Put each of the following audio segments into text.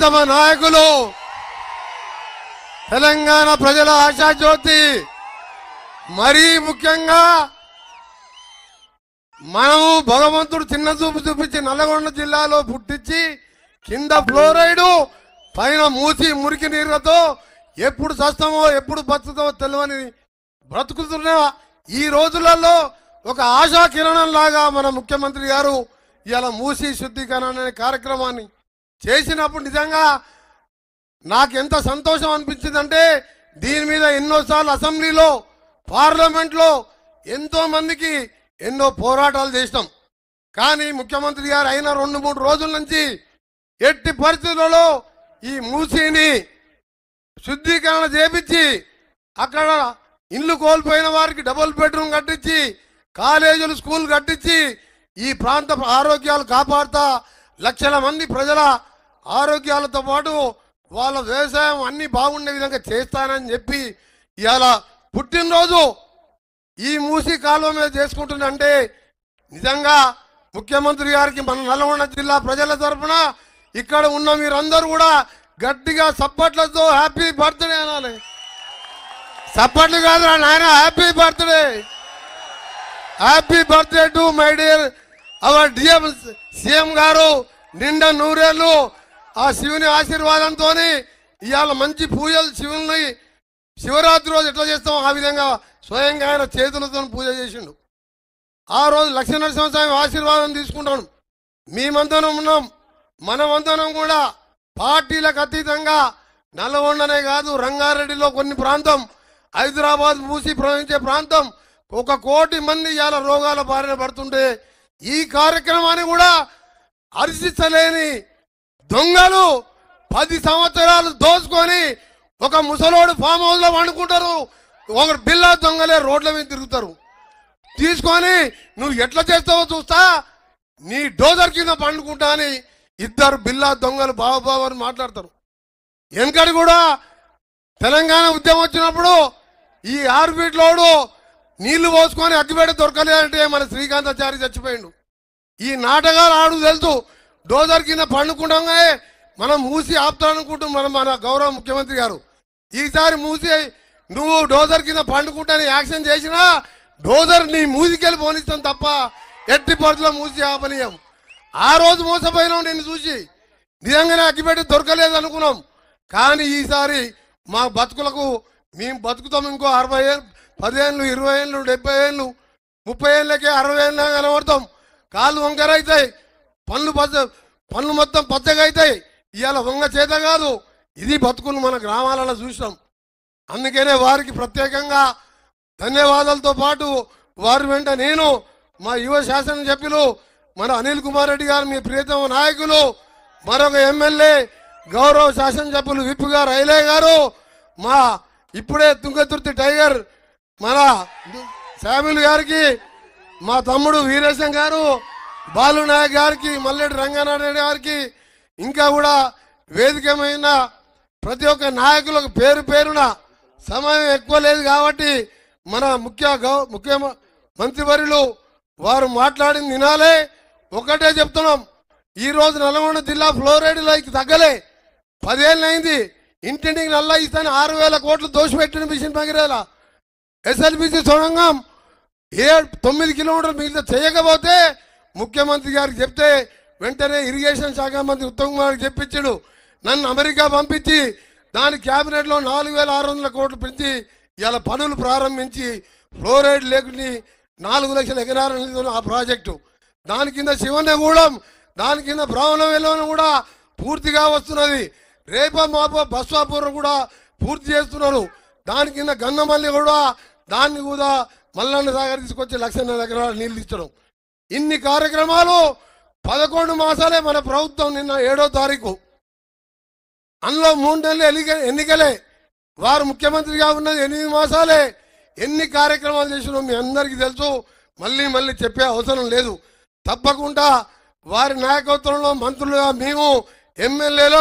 ప్రియతమ నాయకులు తెలంగాణ ప్రజల ఆశాజ్యోతి మరీ ముఖ్యంగా మనము భగవంతుడు చిన్న చూపు చూపించి నల్లగొండ జిల్లాలో పుట్టించి కింద ఫ్లోరైడు పైన మూసి మురికి నీళ్లతో ఎప్పుడు చస్తామో ఎప్పుడు బతుకుతామో తెలియని బ్రతుకుతున్న ఈ రోజులలో ఒక ఆశా కిరణం లాగా మన ముఖ్యమంత్రి గారు ఇలా మూసి శుద్ధీకరణ అనే కార్యక్రమాన్ని చేసినప్పుడు నిజంగా నాకు ఎంత సంతోషం అనిపించిందంటే దీని మీద ఎన్నోసార్లు అసెంబ్లీలో పార్లమెంట్లో ఎంతో మందికి ఎన్నో పోరాటాలు చేసినాం కానీ ముఖ్యమంత్రి గారు అయిన రెండు మూడు రోజుల నుంచి ఎట్టి పరిస్థితులలో ఈ మూసీని శుద్ధీకరణ చేపించి అక్కడ ఇల్లు కోల్పోయిన వారికి డబుల్ బెడ్రూమ్ కట్టించి కాలేజీలు స్కూల్ కట్టించి ఈ ప్రాంత ఆరోగ్యాలు కాపాడుతా లక్షల మంది ప్రజల ఆరోగ్యాలతో పాటు వాళ్ళ వ్యవసాయం అన్ని బాగుండే విధంగా చేస్తానని చెప్పి ఇవాళ పుట్టినరోజు ఈ మూసి కాలువ మీద చేసుకుంటుందంటే నిజంగా ముఖ్యమంత్రి గారికి మన నల్గొండ జిల్లా ప్రజల తరఫున ఇక్కడ ఉన్న మీరందరూ కూడా గట్టిగా సప్పట్లతో హ్యాపీ బర్త్డే అనాలి సప్పట్లు కాదురా నాయన happy birthday happy birthday to my dear our DM CM garu నిండా నూరేళ్ళు ఆ శివుని ఆశీర్వాదంతో ఇవాళ మంచి పూజలు శివుని శివరాత్రి రోజు ఎట్లా చేస్తాం ఆ విధంగా స్వయంగా ఆయన చేతులతో పూజ చేసిండు ఆ రోజు లక్ష్మీ స్వామి ఆశీర్వాదం తీసుకుంటాం మేమంతనం ఉన్నాం వంతనం కూడా పార్టీలకు అతీతంగా నల్లగొండనే కాదు రంగారెడ్డిలో కొన్ని ప్రాంతం హైదరాబాద్ మూసి ప్రవహించే ప్రాంతం ఒక కోటి మంది ఇవాళ రోగాల బారిన పడుతుంటే ఈ కార్యక్రమాన్ని కూడా హర్షించలేని దొంగలు పది సంవత్సరాలు దోచుకొని ఒక ముసలోడు ఫామ్ లో వండుకుంటారు ఒక బిల్లా దొంగలే రోడ్ల మీద తిరుగుతారు తీసుకొని నువ్వు ఎట్లా చేస్తావో చూస్తా నీ డోజర్ కింద పండుకుంటా అని ఇద్దరు బిల్లా దొంగలు బాబాబాబు అని మాట్లాడతారు వెనకడి కూడా తెలంగాణ ఉద్యమం వచ్చినప్పుడు ఈ ఆరు లోడు నీళ్లు పోసుకొని అగ్గిపేట దొరకలేదంటే మన శ్రీకాంతాచారి చచ్చిపోయిండు ఈ నాటకాలు ఆడు తెలుసు డోజర్ కింద పండుకుండగానే మనం మూసి ఆపుతాననుకుంటాం మనం మన గౌరవ ముఖ్యమంత్రి గారు ఈసారి మూసి నువ్వు డోజర్ కింద పండుకుంటాని యాక్షన్ చేసినా డోజర్ నీ మూసికెళ్ళి పోనిస్తాం తప్ప ఎట్టి పరిధిలో మూసి ఆపనీయం ఆ రోజు మోసపోయినాం నేను చూసి నిజంగానే అగ్గిపెట్టి దొరకలేదు అనుకున్నాం కానీ ఈసారి మా బతుకులకు మేము బతుకుతాం ఇంకో అరవై ఏళ్ళు పదిహేనులు ఇరవై ఏళ్ళు డెబ్బై ఏళ్ళు ముప్పై ఏళ్ళకే అరవై ఏళ్ళ కనబడతాం కాళ్ళు వంకరవుతాయి పనులు పచ్చ పనులు మొత్తం పచ్చగా అవుతాయి ఇవాళ వంగ చేత కాదు ఇది బతుకులు మన గ్రామాలలో చూసినాం అందుకనే వారికి ప్రత్యేకంగా ధన్యవాదాలతో పాటు వారి వెంట నేను మా యువ శాసన సభ్యులు మన అనిల్ కుమార్ రెడ్డి గారు మీ ప్రియతమ నాయకులు మరొక ఎమ్మెల్యే గౌరవ సభ్యులు విప్ గారు ఐలే గారు మా ఇప్పుడే తుంగతుర్తి టైగర్ మన శామ్యుల్ గారికి మా తమ్ముడు వీరేశం గారు బాలు నాయక్ గారికి మల్లెడి రంగానారాయణ గారికి ఇంకా కూడా వేదికమైన ప్రతి ఒక్క నాయకులకు పేరు పేరున సమయం ఎక్కువ లేదు కాబట్టి మన ముఖ్య ముఖ్య మంత్రివర్యులు వారు మాట్లాడింది వినాలే ఒకటే చెప్తున్నాం ఈరోజు నల్గొండ జిల్లా లైక్ తగ్గలే పదేళ్ళైంది ఇంటింటికి నల్ల ఇస్తాను ఆరు వేల కోట్లు దోషపెట్టిన మిషన్ భగీరథ ఎస్ఎల్బిసి సొరంగం ఏ తొమ్మిది కిలోమీటర్లు మిగిలిన చేయకపోతే ముఖ్యమంత్రి గారికి చెప్తే వెంటనే ఇరిగేషన్ శాఖ మంత్రి ఉత్తమ్ కుమార్ చెప్పించాడు నన్ను అమెరికా పంపించి దాని క్యాబినెట్లో నాలుగు వేల ఆరు వందల కోట్లు పెంచి ఇలా పనులు ప్రారంభించి ఫ్లోరైడ్ లేకుని నాలుగు లక్షల ఎకరాల ఆ ప్రాజెక్టు దాని కింద శివనగూడెం దాని కింద బ్రాహ్మణం కూడా పూర్తిగా వస్తున్నది రేప మాప బస్వాపూర్వం కూడా పూర్తి చేస్తున్నారు దాని కింద గన్నమల్లి కూడా దాన్ని కూడా మల్లన్న సాగర్ తీసుకొచ్చి లక్షన్నర ఎకరాలు నీళ్ళు ఇచ్చడం ఇన్ని కార్యక్రమాలు పదకొండు మాసాలే మన ప్రభుత్వం నిన్న ఏడో తారీఖు అందులో మూడు నెలలు ఎన్నికలే వారు ముఖ్యమంత్రిగా ఉన్నది ఎనిమిది మాసాలే ఎన్ని కార్యక్రమాలు చేసినో మీ అందరికీ తెలుసు మళ్ళీ మళ్ళీ చెప్పే అవసరం లేదు తప్పకుండా వారి నాయకత్వంలో మంత్రులుగా మేము ఎమ్మెల్యేలు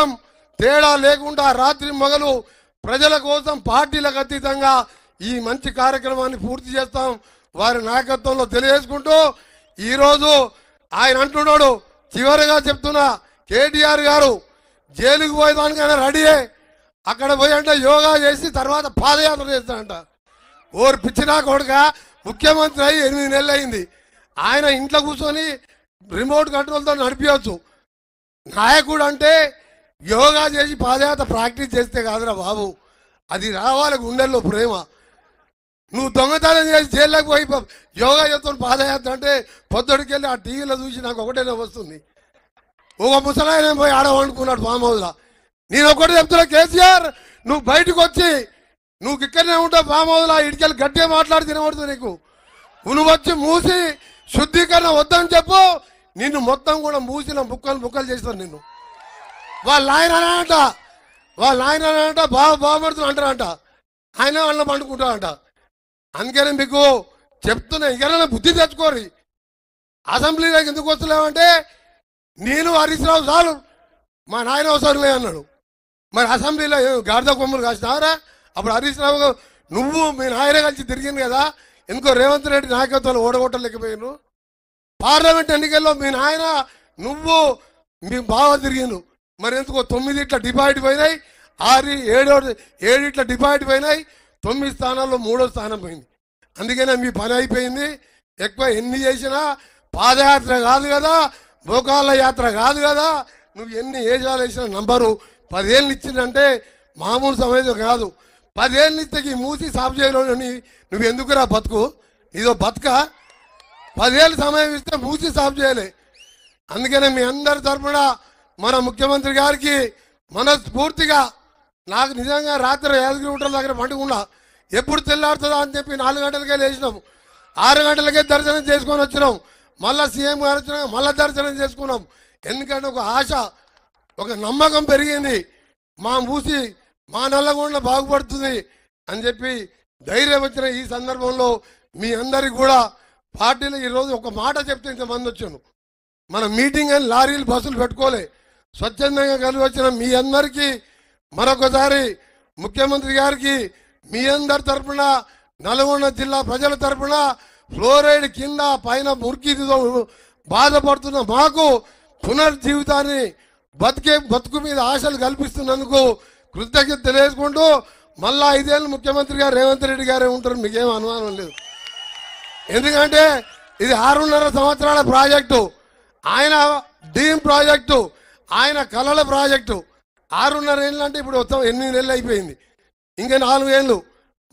తేడా లేకుండా రాత్రి మొగలు ప్రజల కోసం పార్టీలకు అతీతంగా ఈ మంచి కార్యక్రమాన్ని పూర్తి చేస్తాం వారి నాయకత్వంలో తెలియజేసుకుంటూ ఈరోజు ఆయన అంటున్నాడు చివరిగా చెప్తున్నా కేటీఆర్ గారు జైలుకు పోయేదానికైనా రెడీయే అక్కడ పోయి అంటే యోగా చేసి తర్వాత పాదయాత్ర చేస్తాడంట ఓరు పిచ్చినా కొడుక ముఖ్యమంత్రి అయ్యి ఎనిమిది నెలలు అయింది ఆయన ఇంట్లో కూర్చొని రిమోట్ కంట్రోల్తో నడిపించవచ్చు నాయకుడు అంటే యోగా చేసి పాదయాత్ర ప్రాక్టీస్ చేస్తే కాదురా బాబు అది రావాలి గుండెల్లో ప్రేమ నువ్వు దొంగతనం చేసి జైల్లోకి పోయి యోగా చేస్తాను పాదయాత్ర అంటే పొద్దుడికి వెళ్ళి ఆ టీవీలో చూసి నాకు ఒకటే వస్తుంది ఒక ముసలాయన పోయి ఆడవనుకున్నాడు ఫామ్ హౌస్లో నేను ఒకటి చెప్తున్నా కేసీఆర్ నువ్వు బయటకు వచ్చి నువ్వు ఇక్కడనే ఉంటావు ఫామ్ హౌస్లో ఇటుకెళ్ళి గట్టిగా మాట్లాడి తినబడుతుంది నీకు నువ్వు వచ్చి మూసి శుద్ధీకరణ వద్దని చెప్పు నిన్ను మొత్తం కూడా మూసిన బుక్కలు బుక్కలు చేస్తాను నిన్ను వాళ్ళ ఆయన అంట వాళ్ళ ఆయన అంట బాబు బాబడుతున్నా అంటారంట ఆయన వాళ్ళని అంట అందుకని మీకు చెప్తున్నా ఇంకైనా బుద్ధి తెచ్చుకోరు అసెంబ్లీలోకి ఎందుకు వస్తున్నామంటే నేను హరీష్ రావు చాలు మా నాయన అవసరమే అన్నాడు మరి అసెంబ్లీలో గాడిద కొమ్మలు కాసినారా అప్పుడు హరీష్ రావు నువ్వు మీ నాయన కలిసి తిరిగింది కదా ఎందుకో రేవంత్ రెడ్డి నాయకత్వాలు ఓడగొట్టలేకపోయాను పార్లమెంట్ ఎన్నికల్లో మీ నాయన నువ్వు మీ బావ తిరిగిను మరి ఎందుకో తొమ్మిది ఇట్లా డిపాజిట్ పోయినాయి ఆరు ఏడు ఏడు ఇట్లా డిపాజిట్ పోయినాయి తొమ్మిది స్థానాల్లో మూడో స్థానం పోయింది అందుకనే మీ పని అయిపోయింది ఎక్కువ ఎన్ని చేసినా పాదయాత్ర కాదు కదా భూకాల యాత్ర కాదు కదా నువ్వు ఎన్ని ఏజాలు వేసిన నంబరు పదేళ్ళు ఇచ్చిందంటే మామూలు సమయంలో కాదు పదేళ్ళు ఇచ్చి మూసి సాఫ్ చేయలేని నువ్వు ఎందుకురా బతుకు ఇదో బతుక పదేళ్ళు సమయం ఇస్తే మూసి సాఫ్ చేయలే అందుకనే మీ అందరి తరఫున మన ముఖ్యమంత్రి గారికి మనస్ఫూర్తిగా నాకు నిజంగా రాత్రి యాదగిరి గుంటల దగ్గర పండుకున్నా ఎప్పుడు తెల్లారుతుందా అని చెప్పి నాలుగు గంటలకే లేచినాం ఆరు గంటలకే దర్శనం చేసుకొని వచ్చినాం మళ్ళీ సీఎం గారు వచ్చినాక మళ్ళీ దర్శనం చేసుకున్నాం ఎందుకంటే ఒక ఆశ ఒక నమ్మకం పెరిగింది మా మూసి మా నల్లగొండ బాగుపడుతుంది అని చెప్పి ధైర్యం వచ్చిన ఈ సందర్భంలో మీ అందరికి కూడా పార్టీలు ఈరోజు ఒక మాట చెప్తే ఇంతమంది వచ్చాను మన మీటింగ్ అని లారీలు బస్సులు పెట్టుకోలే స్వచ్ఛందంగా కలిగి వచ్చిన మీ అందరికీ మరొకసారి ముఖ్యమంత్రి గారికి మీ అందరి తరఫున నల్గొండ జిల్లా ప్రజల తరఫున ఫ్లోరైడ్ కింద పైన మురికితో బాధపడుతున్న మాకు పునర్జీవితాన్ని బతికే బతుకు మీద ఆశలు కల్పిస్తున్నందుకు కృతజ్ఞత తెలియజేసుకుంటూ మళ్ళా ఐదేళ్ళు ముఖ్యమంత్రి గారు రేవంత్ రెడ్డి గారే ఉంటారు మీకేం అనుమానం లేదు ఎందుకంటే ఇది ఆరున్నర సంవత్సరాల ప్రాజెక్టు ఆయన డ్రీమ్ ప్రాజెక్టు ఆయన కళల ప్రాజెక్టు ఆరున్నర ఏళ్ళు అంటే ఇప్పుడు వస్తాం ఎనిమిది నెలలు అయిపోయింది ఇంకా నాలుగు ఏళ్ళు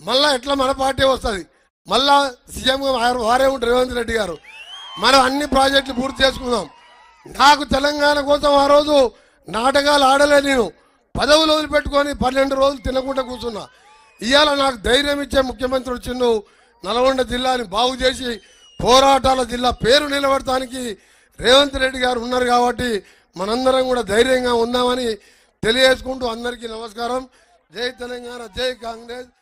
మళ్ళా ఎట్లా మన పార్టీ వస్తుంది మళ్ళా సీఎం వారే ఉంటారు రేవంత్ రెడ్డి గారు మనం అన్ని ప్రాజెక్టులు పూర్తి చేసుకుందాం నాకు తెలంగాణ కోసం ఆ రోజు నాటకాలు ఆడలే నేను పదవులు వదిలిపెట్టుకొని పన్నెండు రోజులు తినకుండా కూర్చున్నా ఇవాళ నాకు ధైర్యం ఇచ్చే ముఖ్యమంత్రి వచ్చిండు నల్గొండ జిల్లాని బాగు చేసి పోరాటాల జిల్లా పేరు నిలబడటానికి రేవంత్ రెడ్డి గారు ఉన్నారు కాబట్టి మనందరం కూడా ధైర్యంగా ఉందామని తెలియజేసుకుంటూ అందరికీ నమస్కారం జై తెలంగాణ జై కాంగ్రెస్